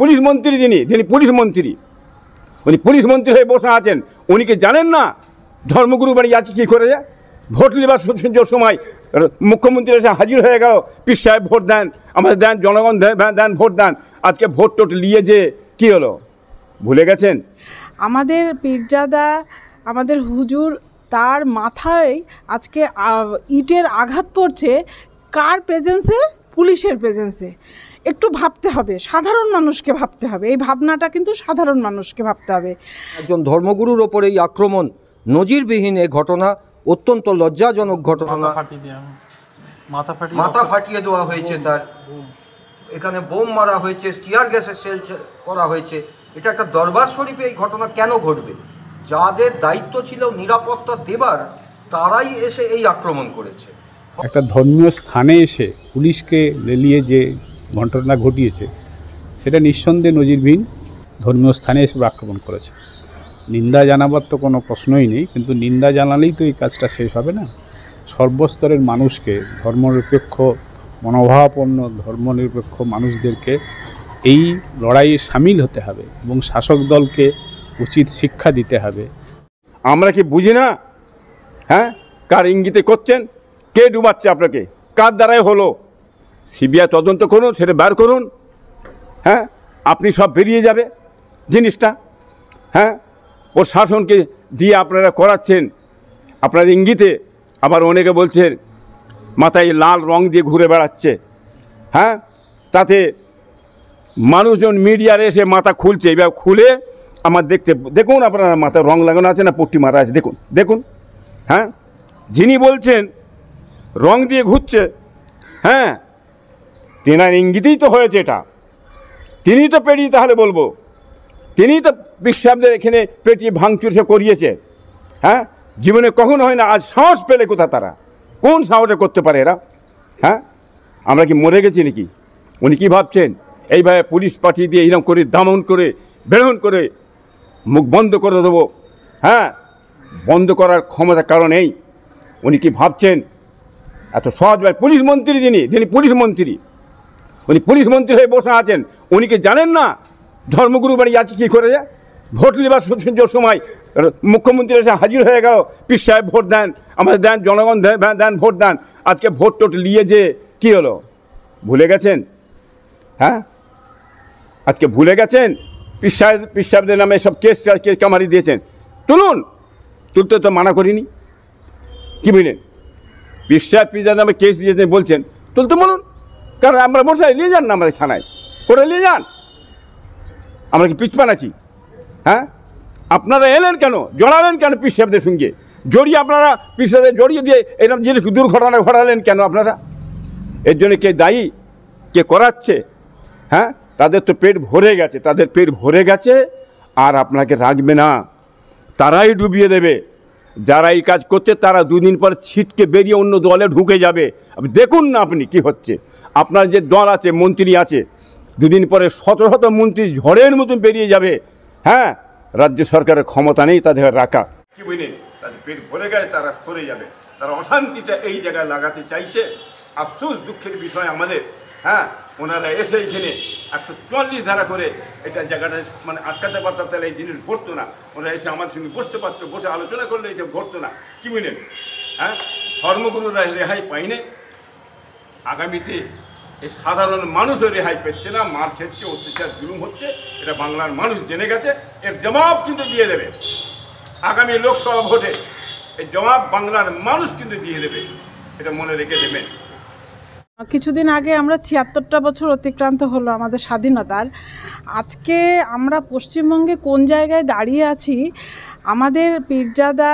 police মন্ত্রী যিনি যিনি পুলিশ মন্ত্রী উনি পুলিশ মন্ত্রী হয়ে বসে আছেন উনিকে জানেন না ধর্মগুরু বাড়ি আছে কী করে যায় ভোট নেবার সময় মুখ্যমন্ত্রী এসে হাজির হয়ে গেল পি সাহেব ভোট দেন আমাদের দেন জনগণ দেন ভোট দেন আজকে ভোট টোট নিয়ে যে কী হলো ভুলে গেছেন আমাদের পীরজাদা আমাদের হুজুর তার মাথায় আজকে ইটের আঘাত পড়ছে কার প্রেজেন্সে পুলিশের প্রেজেন্সে একটু ভাবতে হবে সাধারণ মানুষকে ভাবতে হবে এই ভাবনাটা কিন্তু সাধারণ মানুষকে ভাবতে হবে একজন ধর্মগুরুর ওপর এই আক্রমণ নজিরবিহীন এ ঘটনা অত্যন্ত লজ্জাজনক ঘটনা মাথা ফাটিয়ে দেওয়া হয়েছে তার এখানে বোম মারা হয়েছে স্টিয়ার গ্যাসের সেল করা হয়েছে এটা একটা দরবার শরীফে এই ঘটনা কেন ঘটবে যাদের দায়িত্ব ছিল নিরাপত্তা দেবার তারাই এসে এই আক্রমণ করেছে একটা ধর্মীয় স্থানে এসে পুলিশকে লেলিয়ে যে ঘটনা ঘটিয়েছে সেটা নিঃসন্দেহে নজিরবিহীন ধর্মীয় স্থানে এসে আক্রমণ করেছে নিন্দা জানাবার তো কোনো প্রশ্নই নেই কিন্তু নিন্দা জানালেই তো এই কাজটা শেষ হবে না সর্বস্তরের মানুষকে ধর্মনিরপেক্ষ মনোভাবাপন্ন ধর্মনিরপেক্ষ মানুষদেরকে এই লড়াইয়ে সামিল হতে হবে এবং শাসক দলকে উচিত শিক্ষা দিতে হবে আমরা কি বুঝি না হ্যাঁ কার ইঙ্গিতে করছেন কে ডুবাচ্ছে আপনাকে কার দ্বারাই হলো সিবিআই তদন্ত করুন সেটা বার করুন হ্যাঁ আপনি সব বেরিয়ে যাবে জিনিসটা হ্যাঁ ও শাসনকে দিয়ে আপনারা করাচ্ছেন আপনার ইঙ্গিতে আবার অনেকে বলছেন মাথায় লাল রং দিয়ে ঘুরে বেড়াচ্ছে হ্যাঁ তাতে মানুষজন মিডিয়ার এসে মাথা খুলছে এবার খুলে আমার দেখতে দেখুন আপনারা মাথায় রং লাগানো আছে না পট্টি মারা আছে দেখুন দেখুন হ্যাঁ যিনি বলছেন রং দিয়ে ঘুরছে হ্যাঁ তেনার ইঙ্গিতেই তো হয়েছে এটা তিনি তো পেটি তাহলে বলবো তিনি তো বিশ্রামদের এখানে পেটিয়ে ভাঙচুর সে করিয়েছে হ্যাঁ জীবনে কখনো হয় না আজ সাহস পেলে কোথা তারা কোন সাহসে করতে পারে এরা হ্যাঁ আমরা কি মরে গেছি নাকি উনি কি ভাবছেন এইভাবে পুলিশ পাঠিয়ে দিয়ে এরকম করে দামন করে বেড়ন করে মুখ বন্ধ করে দেবো হ্যাঁ বন্ধ করার ক্ষমতা কারণ নেই উনি কি ভাবছেন এত ভাই পুলিশ মন্ত্রী যিনি যিনি পুলিশ মন্ত্রী উনি পুলিশ মন্ত্রী হয়ে বসে আছেন উনি কি জানেন না ধর্মগুরু বাড়ি আছে কী করে যায় ভোট নেবার সময় মুখ্যমন্ত্রী এসে হাজির হয়ে গেল পিস সাহেব ভোট দেন আমাদের দেন জনগণ দেন ভোট দেন আজকে ভোট টোট নিয়ে যে কী হলো ভুলে গেছেন হ্যাঁ আজকে ভুলে গেছেন পিস সাহেব পিস সাহেবদের নামে সব কেস কেস কামারি দিয়েছেন তুলুন তুলতে তো মানা করিনি কী বুঝলেন পীর সাহেব নামে কেস দিয়েছেন বলছেন তুলতে বলুন কারণ আমরা বলছি নিয়ে যান না আমাদের ছানায় করে নিয়ে যান আমরা কি পিছপা নাকি হ্যাঁ আপনারা এলেন কেন জড়ালেন কেন পিস সাহেবদের সঙ্গে জড়িয়ে আপনারা পিস সাহেবদের জড়িয়ে দিয়ে এরকম জিনিস দুর্ঘটনা ঘটালেন কেন আপনারা এর জন্য কে দায়ী কে করাচ্ছে হ্যাঁ তাদের তো পেট ভরে গেছে তাদের পেট ভরে গেছে আর আপনাকে রাখবে না তারাই ডুবিয়ে দেবে যারা এই কাজ করতে তারা দুদিন পর ছিটকে বেরিয়ে অন্য দলে ঢুকে যাবে দেখুন না আপনি কি হচ্ছে আপনার যে দল আছে মন্ত্রী আছে দুদিন পরে শত শত মন্ত্রী ঝড়ের মতন বেরিয়ে যাবে হ্যাঁ রাজ্য সরকারের ক্ষমতা নেই তাদের রাখা কি বলি তাদের পেট ভরে গেলে তারা সরে যাবে তারা অশান্তিটা এই জায়গায় লাগাতে চাইছে আফসোস দুঃখের বিষয় আমাদের হ্যাঁ ওনারা এসে এখানে একশো চুয়াল্লিশ ধারা করে এটা জায়গাটা মানে আটকাতে পারতাম তাহলে এই জিনিস ঘটতো না ওনারা এসে আমাদের সঙ্গে বসতে পারতো বসে আলোচনা করলে এটা ঘটতো না কি বুঝলেন হ্যাঁ ধর্মগুরুরা রেহাই পাইনি আগামীতে এই সাধারণ মানুষও রেহাই পেচ্ছে না মার খেচ্ছে অত্যাচার জুলুম হচ্ছে এটা বাংলার মানুষ জেনে গেছে এর জবাব কিন্তু দিয়ে দেবে আগামী লোকসভা ভোটে এই জবাব বাংলার মানুষ কিন্তু দিয়ে দেবে এটা মনে রেখে দেবেন কিছুদিন আগে আমরা ছিয়াত্তরটা বছর অতিক্রান্ত হলো আমাদের স্বাধীনতার আজকে আমরা পশ্চিমবঙ্গে কোন জায়গায় দাঁড়িয়ে আছি আমাদের পীরজাদা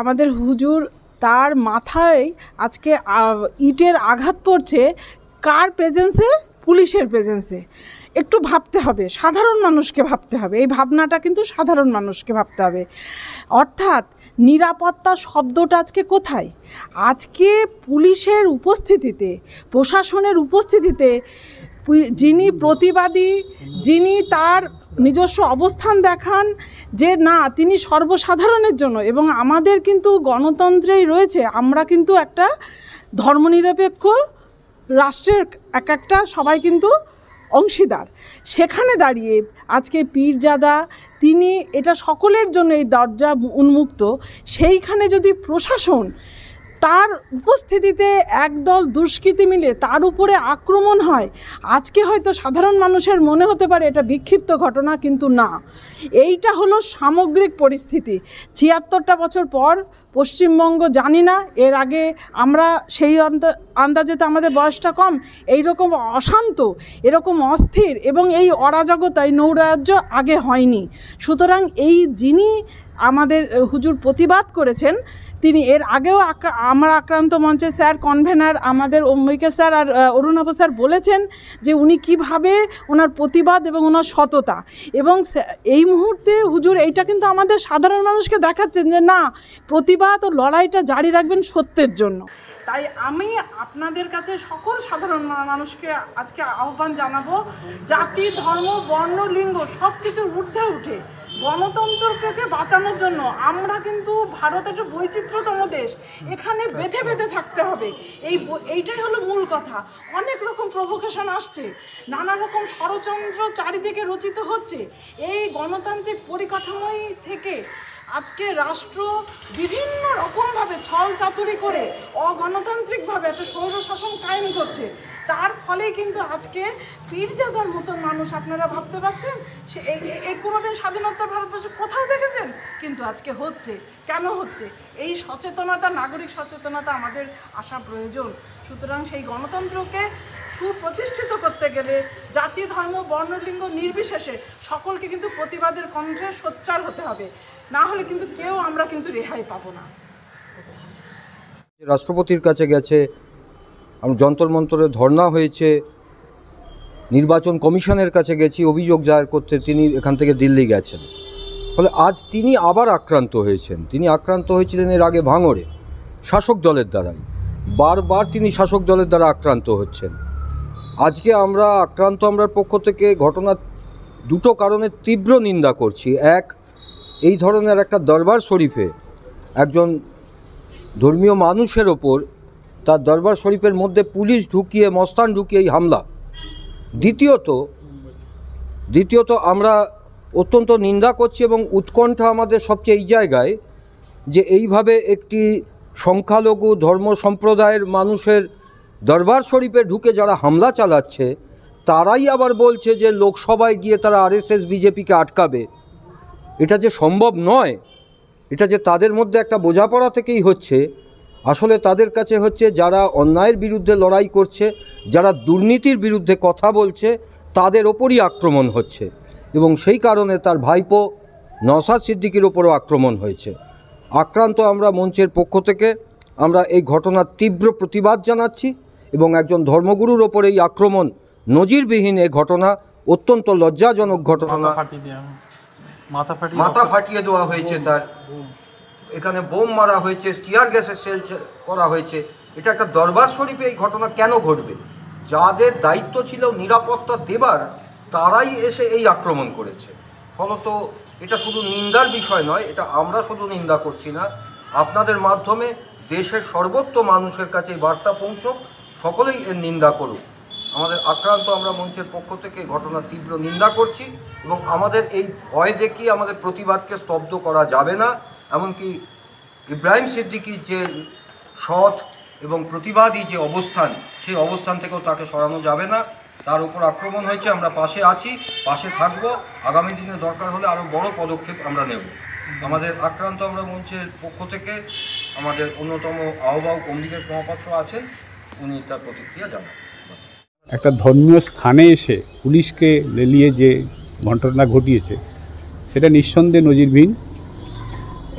আমাদের হুজুর তার মাথায় আজকে ইটের আঘাত পড়ছে কার প্রেজেন্সে পুলিশের প্রেজেন্সে একটু ভাবতে হবে সাধারণ মানুষকে ভাবতে হবে এই ভাবনাটা কিন্তু সাধারণ মানুষকে ভাবতে হবে অর্থাৎ নিরাপত্তা শব্দটা আজকে কোথায় আজকে পুলিশের উপস্থিতিতে প্রশাসনের উপস্থিতিতে যিনি প্রতিবাদী যিনি তার নিজস্ব অবস্থান দেখান যে না তিনি সর্বসাধারণের জন্য এবং আমাদের কিন্তু গণতন্ত্রেই রয়েছে আমরা কিন্তু একটা ধর্মনিরপেক্ষ রাষ্ট্রের এক একটা সবাই কিন্তু অংশীদার সেখানে দাঁড়িয়ে আজকে পীরজাদা তিনি এটা সকলের জন্য এই দরজা উন্মুক্ত সেইখানে যদি প্রশাসন তার উপস্থিতিতে একদল দুষ্কৃতি মিলে তার উপরে আক্রমণ হয় আজকে হয়তো সাধারণ মানুষের মনে হতে পারে এটা বিক্ষিপ্ত ঘটনা কিন্তু না এইটা হলো সামগ্রিক পরিস্থিতি ছিয়াত্তরটা বছর পর পশ্চিমবঙ্গ জানি না এর আগে আমরা সেই আন্দাজে তো আমাদের বয়সটা কম এই রকম অশান্ত এরকম অস্থির এবং এই অরাজকতায় নৌরাজ্য আগে হয়নি সুতরাং এই যিনি আমাদের হুজুর প্রতিবাদ করেছেন তিনি এর আগেও আমার আক্রান্ত মঞ্চে স্যার কনভেনার আমাদের অম্বিকা স্যার আর অরুণাভ স্যার বলেছেন যে উনি কিভাবে ওনার প্রতিবাদ এবং ওনার সততা এবং এই মুহূর্তে হুজুর এইটা কিন্তু আমাদের সাধারণ মানুষকে দেখাচ্ছেন যে না প্রতিবাদ প্রতিবাদ ও লড়াইটা জারি রাখবেন সত্যের জন্য তাই আমি আপনাদের কাছে সকল সাধারণ মানুষকে আজকে আহ্বান জানাবো জাতি ধর্ম বর্ণ লিঙ্গ সব কিছু ঊর্ধ্বে উঠে গণতন্ত্রকে বাঁচানোর জন্য আমরা কিন্তু ভারত একটা বৈচিত্র্যতম দেশ এখানে বেঁধে বেঁধে থাকতে হবে এই এইটাই হলো মূল কথা অনেক রকম প্রভোকেশন আসছে নানা রকম ষড়যন্ত্র চারিদিকে রচিত হচ্ছে এই গণতান্ত্রিক পরিকাঠামোই থেকে আজকে রাষ্ট্র বিভিন্ন রকমভাবে ছল চাতুরি করে অগণতান্ত্রিকভাবে একটা শাসন কায়েম করছে তার ফলে কিন্তু আজকে ফিরজাদার মতন মানুষ আপনারা ভাবতে পারছেন সে এর কোনোদিন স্বাধীনতা ভারতবর্ষে কোথাও দেখেছেন কিন্তু আজকে হচ্ছে কেন হচ্ছে এই সচেতনতা নাগরিক সচেতনতা আমাদের আসা প্রয়োজন সুতরাং সেই গণতন্ত্রকে সুপ্রতিষ্ঠিত করতে গেলে জাতি ধর্ম বর্ণলিঙ্গ নির্বিশেষে সকলকে কিন্তু প্রতিবাদের কণ্ঠে সোচ্চার হতে হবে না হলে কিন্তু কেউ আমরা কিন্তু রেহাই পাবো না রাষ্ট্রপতির কাছে গেছে যন্তরমন্তরে ধর্না হয়েছে নির্বাচন কমিশনের কাছে গেছি অভিযোগ দায়ের করতে তিনি এখান থেকে দিল্লি গেছেন ফলে আজ তিনি আবার আক্রান্ত হয়েছেন তিনি আক্রান্ত হয়েছিলেন এর আগে ভাঙড়ে শাসক দলের দ্বারাই বারবার তিনি শাসক দলের দ্বারা আক্রান্ত হচ্ছেন আজকে আমরা আক্রান্ত আমরার পক্ষ থেকে ঘটনা দুটো কারণে তীব্র নিন্দা করছি এক এই ধরনের একটা দরবার শরীফে একজন ধর্মীয় মানুষের ওপর তার দরবার শরীফের মধ্যে পুলিশ ঢুকিয়ে মস্তান ঢুকিয়ে এই হামলা দ্বিতীয়ত দ্বিতীয়ত আমরা অত্যন্ত নিন্দা করছি এবং উৎকণ্ঠা আমাদের সবচেয়ে এই জায়গায় যে এইভাবে একটি সংখ্যালঘু ধর্ম সম্প্রদায়ের মানুষের দরবার শরীফে ঢুকে যারা হামলা চালাচ্ছে তারাই আবার বলছে যে লোকসভায় গিয়ে তারা আরএসএস বিজেপিকে আটকাবে এটা যে সম্ভব নয় এটা যে তাদের মধ্যে একটা বোঝাপড়া থেকেই হচ্ছে আসলে তাদের কাছে হচ্ছে যারা অন্যায়ের বিরুদ্ধে লড়াই করছে যারা দুর্নীতির বিরুদ্ধে কথা বলছে তাদের ওপরই আক্রমণ হচ্ছে এবং সেই কারণে তার ভাইপো নসাদ সিদ্দিকির ওপরও আক্রমণ হয়েছে আক্রান্ত আমরা মঞ্চের পক্ষ থেকে আমরা এই ঘটনার তীব্র প্রতিবাদ জানাচ্ছি এবং একজন ধর্মগুরুর ওপর এই আক্রমণ নজিরবিহীন এ ঘটনা অত্যন্ত লজ্জাজনক ঘটনা মাথা ফাটিয়ে দেওয়া হয়েছে তার এখানে বোম মারা হয়েছে স্টিয়ার গ্যাসের সেল করা হয়েছে এটা একটা দরবার শরীফে এই ঘটনা কেন ঘটবে যাদের দায়িত্ব ছিল নিরাপত্তা দেবার তারাই এসে এই আক্রমণ করেছে ফলত এটা শুধু নিন্দার বিষয় নয় এটা আমরা শুধু নিন্দা করছি না আপনাদের মাধ্যমে দেশের সর্বত্র মানুষের কাছে এই বার্তা পৌঁছক সকলেই এর নিন্দা করুক আমাদের আক্রান্ত আমরা মঞ্চের পক্ষ থেকে ঘটনা তীব্র নিন্দা করছি এবং আমাদের এই ভয় দেখিয়ে আমাদের প্রতিবাদকে স্তব্ধ করা যাবে না এমনকি ইব্রাহিম সিদ্দিকির যে সৎ এবং প্রতিবাদী যে অবস্থান সেই অবস্থান থেকেও তাকে সরানো যাবে না তার উপর আক্রমণ হয়েছে আমরা পাশে আছি পাশে থাকব আগামী দিনে দরকার হলে আরও বড় পদক্ষেপ আমরা নেব আমাদের আক্রান্ত আমরা মঞ্চের পক্ষ থেকে আমাদের অন্যতম আহ্বায়ক অম্বিকেশ মহাপাত্র আছেন উনি তার প্রতিক্রিয়া জানান একটা ধর্মীয় স্থানে এসে পুলিশকে লেলিয়ে যে ঘটনা ঘটিয়েছে সেটা নিঃসন্দেহে নজিরবিহীন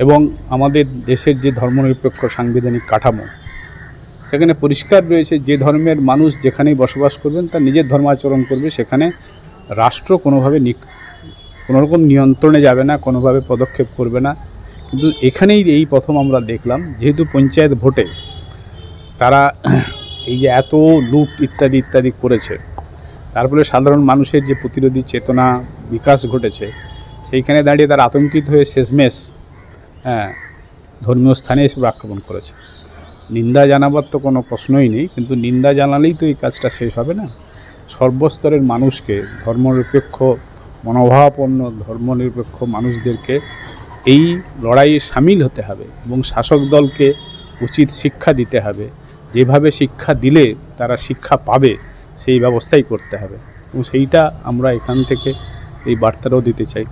এবং আমাদের দেশের যে ধর্মনিরপেক্ষ সাংবিধানিক কাঠামো সেখানে পরিষ্কার রয়েছে যে ধর্মের মানুষ যেখানেই বসবাস করবেন তার নিজের ধর্মাচরণ করবে সেখানে রাষ্ট্র কোনোভাবে কোনোরকম নিয়ন্ত্রণে যাবে না কোনোভাবে পদক্ষেপ করবে না কিন্তু এখানেই এই প্রথম আমরা দেখলাম যেহেতু পঞ্চায়েত ভোটে তারা এই যে এত লুট ইত্যাদি ইত্যাদি করেছে তার ফলে সাধারণ মানুষের যে প্রতিরোধী চেতনা বিকাশ ঘটেছে সেইখানে দাঁড়িয়ে তার আতঙ্কিত হয়ে শেষমেশ হ্যাঁ ধর্মীয় স্থানে এসব আক্রমণ করেছে নিন্দা জানাবার তো কোনো প্রশ্নই নেই কিন্তু নিন্দা জানালেই তো এই কাজটা শেষ হবে না সর্বস্তরের মানুষকে ধর্মনিরপেক্ষ মনোভাবাপন্ন ধর্মনিরপেক্ষ মানুষদেরকে এই লড়াইয়ে সামিল হতে হবে এবং শাসক দলকে উচিত শিক্ষা দিতে হবে যেভাবে শিক্ষা দিলে তারা শিক্ষা পাবে সেই ব্যবস্থাই করতে হবে এবং সেইটা আমরা এখান থেকে এই বার্তাটাও দিতে চাই